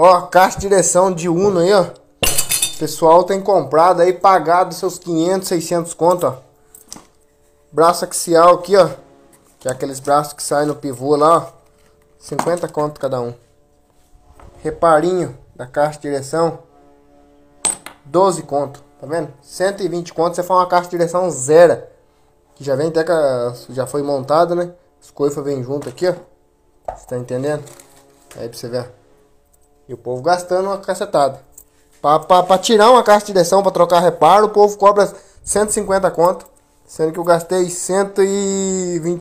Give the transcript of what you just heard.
Ó, caixa de direção de Uno aí, ó. O pessoal tem comprado aí, pagado seus 500, 600 conto, ó. Braço axial aqui, ó. Que é aqueles braços que saem no pivô lá, ó. 50 conto cada um. Reparinho da caixa de direção. 12 conto, tá vendo? 120 conto, você faz uma caixa de direção zero. Que já vem até que já foi montada, né? As coifas vêm junto aqui, ó. Você tá entendendo? Aí pra você ver. E o povo gastando uma cacetada. Para tirar uma caixa de direção, para trocar reparo, o povo cobra 150 conto. Sendo que eu gastei 120